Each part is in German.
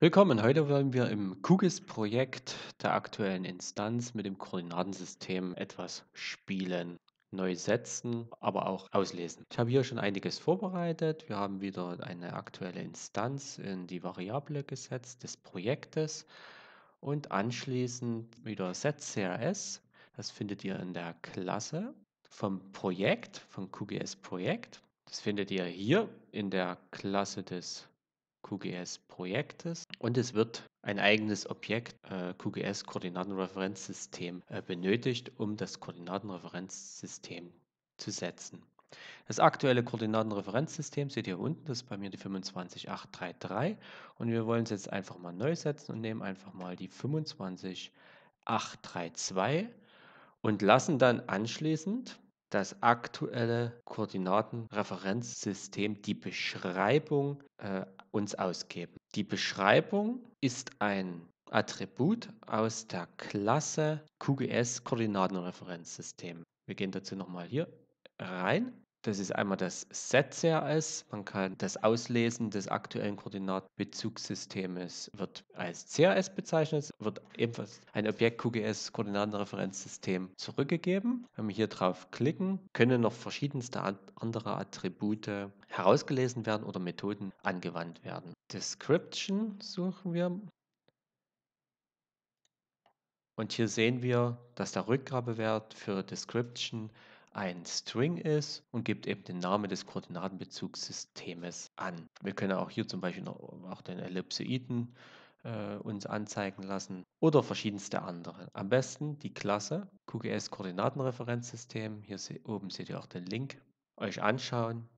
Willkommen, heute wollen wir im QGIS-Projekt der aktuellen Instanz mit dem Koordinatensystem etwas spielen, neu setzen, aber auch auslesen. Ich habe hier schon einiges vorbereitet. Wir haben wieder eine aktuelle Instanz in die Variable gesetzt des Projektes und anschließend wieder setCRS. Das findet ihr in der Klasse vom Projekt, vom QGIS-Projekt. Das findet ihr hier in der Klasse des qgs projektes und es wird ein eigenes Objekt, äh, QGIS-Koordinatenreferenzsystem, äh, benötigt, um das Koordinatenreferenzsystem zu setzen. Das aktuelle Koordinatenreferenzsystem seht ihr unten, das ist bei mir die 25833 und wir wollen es jetzt einfach mal neu setzen und nehmen einfach mal die 25832 und lassen dann anschließend das aktuelle Koordinatenreferenzsystem die Beschreibung äh, uns ausgeben. Die Beschreibung ist ein Attribut aus der Klasse QGS Koordinatenreferenzsystem. Wir gehen dazu nochmal hier rein das ist einmal das Set CRS. Man kann das Auslesen des aktuellen Koordinatenbezugssystems wird als CRS bezeichnet, wird ebenfalls ein Objekt QGS Koordinatenreferenzsystem zurückgegeben. Wenn wir hier drauf klicken, können noch verschiedenste andere Attribute herausgelesen werden oder Methoden angewandt werden. Description suchen wir. Und hier sehen wir, dass der Rückgabewert für Description ein String ist und gibt eben den Namen des Koordinatenbezugssystems an. Wir können auch hier zum Beispiel noch, äh, auch den Ellipsoiden äh, uns anzeigen lassen oder verschiedenste andere. Am besten die Klasse QGS Koordinatenreferenzsystem. Hier se oben seht ihr auch den Link. Euch anschauen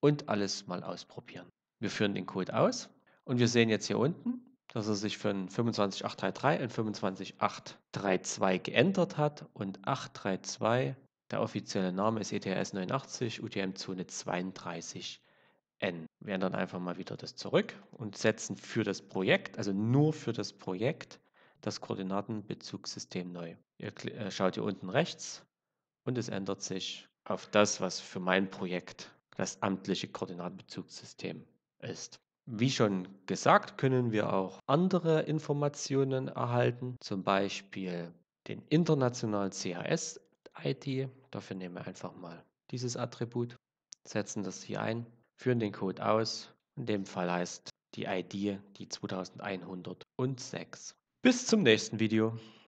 und alles mal ausprobieren. Wir führen den Code aus und wir sehen jetzt hier unten, dass er sich von 25833 in 25832 geändert hat und 832 der offizielle Name ist ETS 89 UTM-Zone 32N. Wir ändern einfach mal wieder das zurück und setzen für das Projekt, also nur für das Projekt, das Koordinatenbezugssystem neu. Ihr äh, schaut hier unten rechts und es ändert sich auf das, was für mein Projekt das amtliche Koordinatenbezugssystem ist. Wie schon gesagt, können wir auch andere Informationen erhalten, zum Beispiel den internationalen CHS ID. Dafür nehmen wir einfach mal dieses Attribut, setzen das hier ein, führen den Code aus. In dem Fall heißt die ID die 2106. Bis zum nächsten Video.